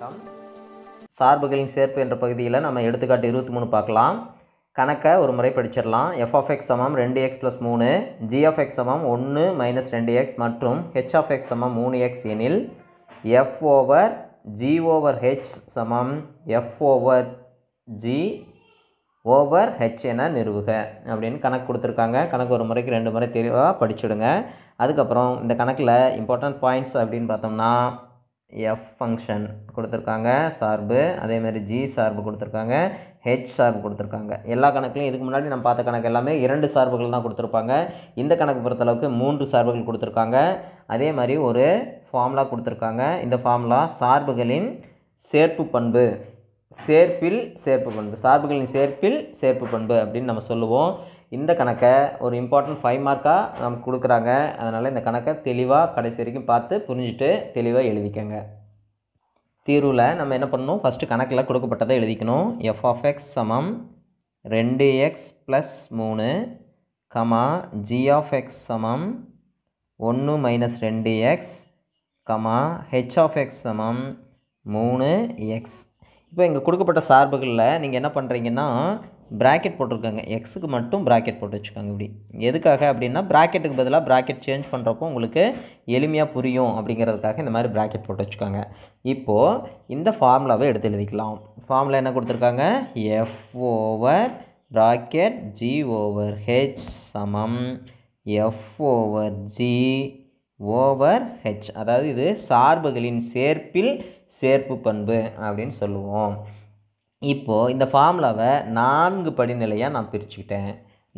வணக்கம் சார்புகளின் சேர்ப்பு என்ற பகுதியில் நம்ம எடுத்துக்காட்டு இருபத்தி மூணு பார்க்கலாம் கணக்கை ஒரு முறை படிச்சிடலாம் எஃப் ஆஃப் எக்ஸ் சமம் ரெண்டு எக்ஸ் ப்ளஸ் மூணு ஜி ஆஃப் எக்ஸ் சமம் ஒன்று மைனஸ் ரெண்டு எக்ஸ் மற்றும் ஹெச் ஆஃப் எக்ஸ் சமம் மூணு எக்ஸ் எனில் f over g over h சமம் f over g over h என நிறுவுக அப்படின்னு கணக்கு கொடுத்துருக்காங்க கணக்கு ஒரு முறைக்கு ரெண்டு முறை தெளிவாக படிச்சுடுங்க அதுக்கப்புறம் இந்த கணக்கில் இம்பார்ட்டன்ட் பாயிண்ட்ஸ் அப்படின்னு பார்த்தோம்னா எஃப் ஃபங்க்ஷன் கொடுத்துருக்காங்க சார்பு அதேமாதிரி ஜி சார்பு கொடுத்துருக்காங்க ஹெச் சார்பு கொடுத்துருக்காங்க எல்லா கணக்குலையும் இதுக்கு முன்னாடி நம்ம பார்த்த கணக்கு எல்லாமே இரண்டு சார்புகள் தான் கொடுத்துருப்பாங்க இந்த கணக்கு பொறுத்தளவுக்கு மூன்று சார்புகள் கொடுத்துருக்காங்க அதே மாதிரி ஒரு ஃபார்முலா கொடுத்துருக்காங்க இந்த ஃபார்முலா சார்புகளின் சேர்ப்பு பண்பு சேர்ப்பில் சேர்ப்பு பண்பு சார்புகளின் சேர்ப்பில் சேர்ப்பு பண்பு அப்படின்னு நம்ம சொல்லுவோம் இந்த கணக்கை ஒரு இம்பார்ட்டண்ட் ஃபைவ் மார்க்காக நமக்கு கொடுக்குறாங்க அதனால் இந்த கணக்கை தெளிவாக கடைசி வரைக்கும் பார்த்து புரிஞ்சுட்டு தெளிவாக எழுதிக்கங்க தீர்வில் நம்ம என்ன பண்ணணும் ஃபஸ்ட்டு கணக்கில் கொடுக்கப்பட்டதை எழுதிக்கணும் எஃப் ஆஃப் எக்ஸ் சமம் ரெண்டு எக்ஸ் ப்ளஸ் மூணு கமா ஜி ஆஃப் எக்ஸ் சமம் ஒன்று மைனஸ் ரெண்டு x comma h of x சமம் மூணு எக்ஸ் இப்போ இங்கே கொடுக்கப்பட்ட சார்புகளில் நீங்கள் என்ன பண்ணுறீங்கன்னா ப்ராக்கெட் போட்டிருக்காங்க எக்ஸுக்கு மட்டும் ப்ராக்கெட் போட்டு வச்சுக்காங்க இப்படி எதுக்காக அப்படின்னா ப்ராக்கெட்டுக்கு பதிலாக ப்ராக்கெட் சேஞ்ச் பண்ணுறப்போ உங்களுக்கு எளிமையாக புரியும் அப்படிங்கிறதுக்காக இந்த மாதிரி ப்ராக்கெட் போட்டு வச்சுக்காங்க இப்போது இந்த ஃபார்முலாவை எடுத்து எழுதிக்கலாம் ஃபார்முலா என்ன கொடுத்துருக்காங்க f over bracket g over h சமம் f over g over h அதாவது இது சார்புகளின் சேர்ப்பில் சேர்ப்பு பண்பு அப்படின்னு சொல்லுவோம் இப்போது இந்த ஃபார்முலாவை நான்கு படிநிலையாக நான் பிரிச்சுக்கிட்டேன்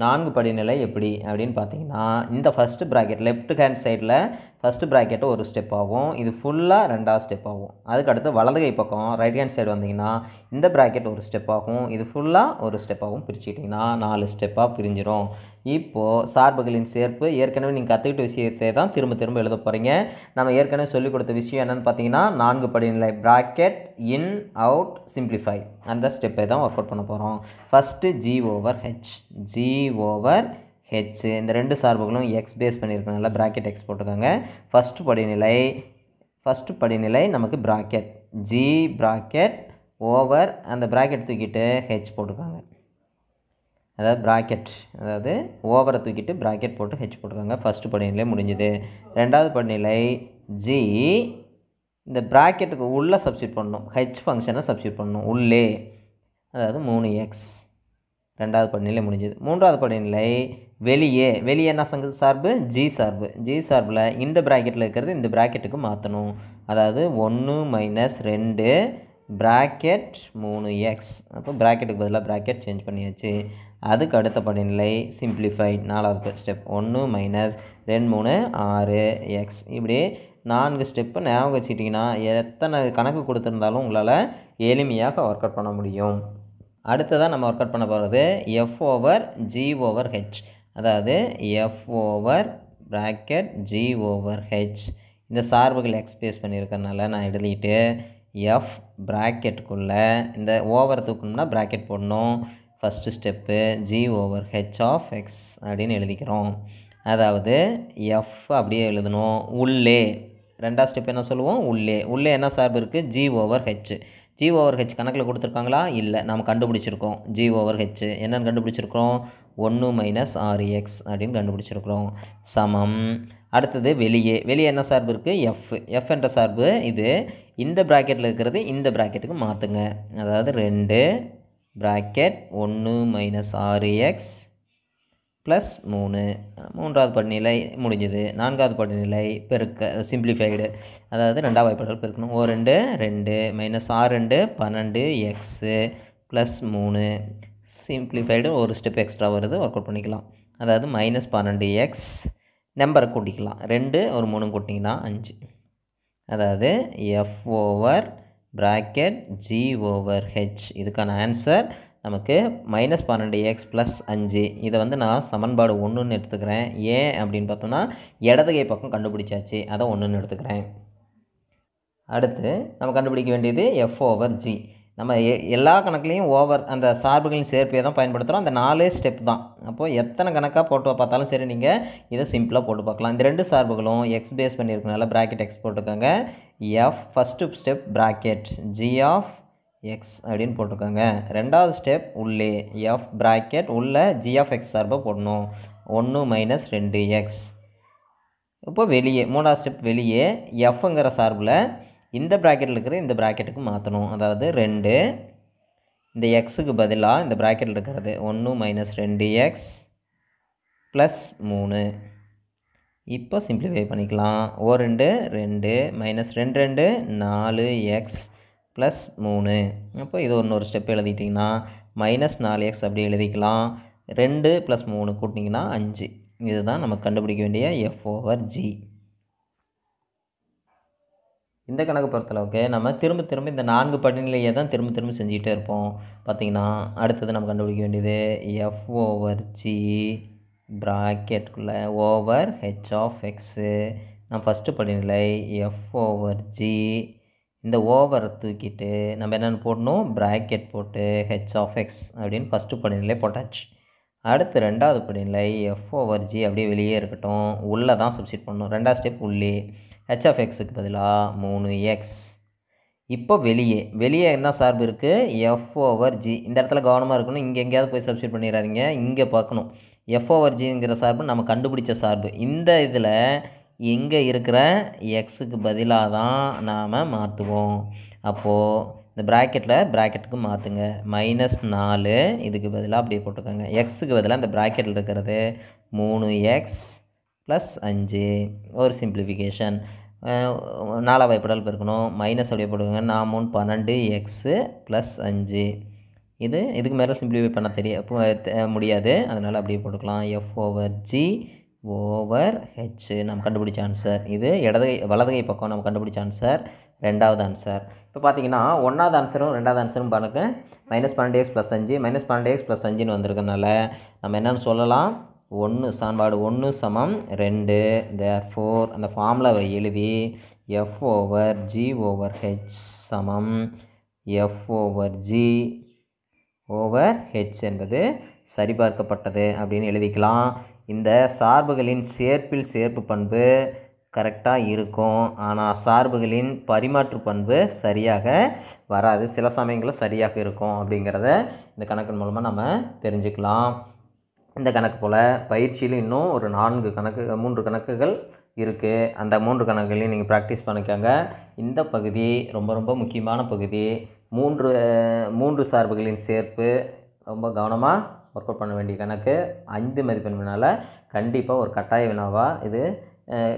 நான்கு படிநிலை எப்படி அப்படின்னு பார்த்தீங்கன்னா இந்த ஃபஸ்ட்டு ப்ராக்கெட் லெஃப்ட் ஹேண்ட் சைடில் ஃபஸ்ட்டு ப்ராக்கெட்டு ஒரு ஸ்டெப் ஆகும் இது ஃபுல்லாக ரெண்டாவது ஸ்டெப் ஆகும் அதுக்கடுத்து வலது கை பக்கம் ரைட் ஹேண்ட் சைடு வந்தீங்கன்னா இந்த ப்ராக்கெட் ஒரு ஸ்டெப் ஆகும் இது ஃபுல்லாக ஒரு ஸ்டெப் ஆகும் பிரிச்சுக்கிட்டிங்கன்னா நாலு ஸ்டெப்பாக பிரிஞ்சிடும் இப்போது சார்புகளின் சேர்ப்பு ஏற்கனவே நீங்கள் கற்றுக்கிட்ட விஷயத்தை தான் திரும்ப திரும்ப எழுத போகிறீங்க நம்ம ஏற்கனவே சொல்லிக் கொடுத்த விஷயம் என்னென்னு பார்த்தீங்கன்னா நான்கு படிநிலை ப்ராக்கெட் இன் அவுட் சிம்பிளிஃபை அந்த ஸ்டெப்பை தான் ஒர்க் அவுட் பண்ண போகிறோம் first g over h g over h இந்த ரெண்டு சார்புகளும் எக்ஸ் பேஸ் பண்ணியிருக்கனால ப்ராக்கெட் எக்ஸ் போட்டுக்கோங்க ஃபஸ்ட்டு படிநிலை ஃபஸ்ட்டு படிநிலை நமக்கு ப்ராக்கெட் ஜி ப்ராக்கெட் ஓவர் அந்த ப்ராக்கெட் தூக்கிட்டு ஹெச் போட்டுக்காங்க அதாவது ப்ராக்கெட் அதாவது ஓவரை தூக்கிட்டு ப்ராக்கெட் போட்டு ஹெச் போட்டுக்கோங்க ஃபஸ்ட்டு படிநிலை முடிஞ்சுது ரெண்டாவது படிநிலை ஜி இந்த ப்ராக்கெட்டுக்கு உள்ளே சப்ஸ்டியூட் பண்ணணும் ஹெச் ஃபங்க்ஷனை சப்ஸ்டியூட் பண்ணணும் உள்ளே அதாவது மூணு எக்ஸ் ரெண்டாவது படிநிலை முடிஞ்சது மூன்றாவது படிநிலை வெளியே வெளியே என்ன சங்க சார்பு ஜி சார்பு ஜி சார்பில் இந்த ப்ராக்கெட்டில் இருக்கிறது இந்த ப்ராக்கெட்டுக்கு மாற்றணும் அதாவது ஒன்று மைனஸ் ரெண்டு ப்ராக்கெட் மூணு எக்ஸ் அப்போ ப்ராக்கெட்டுக்கு பதிலாக ப்ராக்கெட் சேஞ்ச் பண்ணியாச்சு அதுக்கு அடுத்த படிநிலை சிம்பிளிஃபைட் நாலாவது ஸ்டெப் ஒன்று மைனஸ் ரெண்டு மூணு ஆறு எக்ஸ் இப்படி நான்கு ஸ்டெப்பு ஞாபகம் வச்சுக்கிட்டிங்கன்னா எத்தனை கணக்கு கொடுத்துருந்தாலும் உங்களால் எளிமையாக ஒர்க் அவுட் பண்ண முடியும் அடுத்ததாக நம்ம ஒர்க் அவுட் பண்ண போகிறது f over g over h அதாவது f over bracket g over h இந்த சார்புகள் எக்ஸ்பிரஸ் பண்ணியிருக்கறனால நான் எழுதிட்டு எஃப் ப்ராக்கெட்டுக்குள்ளே இந்த ஓவர் தூக்கணும்னா ப்ராக்கெட் போடணும் first step g over h of x அப்படின்னு எழுதிக்கிறோம் அதாவது எஃப் அப்படியே எழுதணும் உள்ளே ரெண்டாவது ஸ்டெப் என்ன சொல்லுவோம் உள்ளே உள்ளே என்ன சார்பு இருக்குது g over h g over h கணக்கில் கொடுத்துருக்காங்களா இல்லை நம்ம கண்டுபிடிச்சிருக்கோம் ஜி ஓவர் ஹெச் என்னென்னு கண்டுபிடிச்சிருக்கிறோம் ஒன்று மைனஸ் ஆறு எக்ஸ் அப்படின்னு கண்டுபிடிச்சிருக்கிறோம் சமம் அடுத்தது வெளியே வெளியே என்ன சார்பு இருக்குது எஃப் எஃப் என்ற சார்பு இது இந்த ப்ராக்கெட்டில் இருக்கிறது இந்த ப்ராக்கெட்டுக்கு மாற்றுங்க அதாவது ரெண்டு ப்ராக்கெட் ஒன்று மைனஸ் ஆறு எக்ஸ் ப்ளஸ் மூணு மூன்றாவது படிநிலை முடிஞ்சது நான்காவது படிநிலை பெருக்க சிம்பிளிஃபைடு அதாவது ரெண்டாவது வாய்ப்பாடுகள் பெருக்கணும் ஓ ரெண்டு ரெண்டு மைனஸ் ஆறு ரெண்டு பன்னெண்டு எக்ஸு ப்ளஸ் மூணு சிம்பிளிஃபைடு ஒரு ஸ்டெப் எக்ஸ்ட்ரா வருது ஒர்க் அவுட் பண்ணிக்கலாம் அதாவது மைனஸ் பன்னெண்டு எக்ஸ் நம்பரை கூட்டிக்கலாம் ரெண்டு ஒரு மூணு கூட்டிங்கன்னா அஞ்சு அதாவது f over bracket g over h இதுக்கான ஆன்சர் நமக்கு மைனஸ் பன்னெண்டு எக்ஸ் ப்ளஸ் அஞ்சு இதை வந்து நான் சமன்பாடு ஒன்றுன்னு எடுத்துக்கிறேன் ஏன் அப்படின்னு பார்த்தோம்னா இடதுகை பக்கம் கண்டுபிடிச்சாச்சு அதை ஒன்றுன்னு எடுத்துக்கிறேன் அடுத்து நம்ம கண்டுபிடிக்க வேண்டியது f over ஜி நம்ம எ எல்லா கணக்குலேயும் ஓவர் அந்த சார்புகளின் சேர்ப்பை தான் பயன்படுத்துகிறோம் அந்த நாலே ஸ்டெப் தான் அப்போது எத்தனை கணக்காக போட்டு பார்த்தாலும் சரி நீங்கள் இதை சிம்பிளாக போட்டு பார்க்கலாம் இந்த ரெண்டு சார்புகளும் எக்ஸ் பேஸ் பண்ணியிருக்கனால ப்ராக்கெட் எக்ஸ் போட்டுக்கோங்க f first step bracket g of x அப்படின்னு போட்டுக்கோங்க ரெண்டாவது ஸ்டெப் உள்ளே எஃப் ப்ராக்கெட் உள்ளே ஆஃப் எக்ஸ் சார்பை போடணும் ஒன்று மைனஸ் ரெண்டு எக்ஸ் இப்போ வெளியே மூணாவது ஸ்டெப் வெளியே எஃப்ங்கிற சார்பில் இந்த ப்ராக்கெட்டில் இருக்கிற இந்த ப்ராக்கெட்டுக்கு மாற்றணும் அதாவது ரெண்டு இந்த எக்ஸுக்கு பதிலாக இந்த ப்ராக்கெட்டில் இருக்கிறது ஒன்று மைனஸ் ரெண்டு எக்ஸ் ப்ளஸ் மூணு இப்போ சிம்பிளிஃபை பண்ணிக்கலாம் ஓ ரெண்டு ரெண்டு மைனஸ் ரெண்டு ரெண்டு நாலு எக்ஸ் ப்ளஸ் மூணு அப்போ இது ஒன்று ஒரு ஸ்டெப் எழுதிட்டிங்கன்னா மைனஸ் நாலு எக்ஸ் அப்படி எழுதிக்கலாம் ரெண்டு ப்ளஸ் மூணு கூட்டிங்கன்னா அஞ்சு இதுதான் நம்ம கண்டுபிடிக்க வேண்டிய எஃப் ஓவர் ஜி இந்த கணக்கு பொறுத்தளவுக்கு நம்ம திரும்ப திரும்ப இந்த நான்கு படிநிலையை தான் திரும்ப திரும்ப செஞ்சுக்கிட்டே இருப்போம் பார்த்திங்கன்னா அடுத்தது நம்ம கண்டுபிடிக்க வேண்டியது எஃப் ஓவர் ஜி ப்ராக்கெட்டுக்குள்ளே ஓவர் ஹெச் ஆஃப் எக்ஸு நம்ம ஃபஸ்ட்டு படிநிலை எஃப் ஓவர் ஜி இந்த ஓவரை தூக்கிட்டு நம்ம என்னென்னு போடணும் ப்ராக்கெட் போட்டு ஹெச் ஆஃப் எக்ஸ் அப்படின்னு ஃபஸ்ட்டு படிநிலை போட்டாச்சு அடுத்து ரெண்டாவது படிநிலை எஃப் ஓவர் ஜி அப்படியே வெளியே இருக்கட்டும் உள்ளே தான் சப்ஸ்டிட் பண்ணணும் ரெண்டாவது ஸ்டெப் உள்ளே எக்ஸுக்கு பதிலாக மூணு எக்ஸ் இப்போ வெளியே வெளியே என்ன சார்பு இருக்குது எஃப் ஓவர் ஜி இந்த இடத்துல கவனமாக இருக்கணும் இங்கே எங்கேயாவது போய் சப்ஸ்டியூட் பண்ணிடாதீங்க இங்கே பார்க்கணும் எஃப் ஓவர் ஜிங்கிற சார்பு நம்ம கண்டுபிடிச்ச சார்பு இந்த இதில் எங்கே இருக்கிற எக்ஸுக்கு பதிலாக தான் நாம் மாற்றுவோம் அப்போது இந்த ப்ராக்கெட்டில் ப்ராக்கெட்டுக்கு மாற்றுங்க மைனஸ் நாலு இதுக்கு பதிலாக அப்படியே போட்டுக்கோங்க எக்ஸுக்கு பதிலாக இந்த ப்ராக்கெட்டில் இருக்கிறது மூணு எக்ஸ் ப்ளஸ் அஞ்சு ஒரு சிம்பிளிஃபிகேஷன் நாலா வாய்ப்படால் பெருக்கணும் மைனஸ் அப்படியே போடுங்க நான் பன்னெண்டு எக்ஸு ப்ளஸ் அஞ்சு இது இதுக்கு மேலே சிம்பிளிஃபை பண்ண தெரிய முடியாது அதனால் அப்படியே போட்டுக்கலாம் f over g over h நம்ம கண்டுபிடிச்ச ஆன்சர் இது இடதுகை வலதுகை பக்கம் நம்ம கண்டுபிடிச்ச ஆன்சர் ரெண்டாவது ஆன்சர் இப்போ பார்த்தீங்கன்னா ஒன்றாவது ஆன்சரும் ரெண்டாவது ஆன்சரும் பாருங்கள் மைனஸ் பன்னெண்டு எக்ஸ் ப்ளஸ் அஞ்சு மைனஸ் பன்னெண்டு எக்ஸ் ப்ளஸ் அஞ்சுன்னு வந்திருக்கனால நம்ம என்னென்னு சொல்லலாம் ஒன்று சமன்பாடு ஒன்று சமம் ரெண்டு தேர் ஃபோர் அந்த ஃபார்முலாவை எழுதி f over g over h சமம் f over g over h என்பது சரிபார்க்கப்பட்டது அப்படின்னு எழுதிக்கலாம் இந்த சார்புகளின் சேர்ப்பில் சேர்ப்பு பண்பு கரெக்டாக இருக்கும் ஆனால் சார்புகளின் பரிமாற்று பண்பு சரியாக வராது சில சமயங்களில் சரியாக இருக்கும் அப்படிங்கிறத இந்த கணக்கின் மூலமாக நம்ம தெரிஞ்சுக்கலாம் இந்த கணக்கு போல் பயிற்சியில் இன்னும் ஒரு நான்கு கணக்கு மூன்று கணக்குகள் இருக்குது அந்த மூன்று கணக்குகளையும் நீங்கள் ப்ராக்டிஸ் பண்ணிக்கோங்க இந்த பகுதி ரொம்ப ரொம்ப முக்கியமான பகுதி மூன்று மூன்று சார்புகளின் சேர்ப்பு ரொம்ப கவனமாக ஒர்க் அவுட் பண்ண வேண்டிய கணக்கு ஐந்து மதிப்பெண் வினால் கண்டிப்பாக ஒரு கட்டாய வினாவாக இது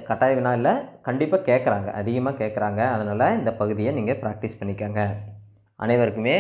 கட்டாய வினா இல்லை கண்டிப்பாக கேட்குறாங்க அதிகமாக கேட்குறாங்க அதனால் இந்த பகுதியை நீங்கள் ப்ராக்டிஸ் பண்ணிக்கோங்க அனைவருக்குமே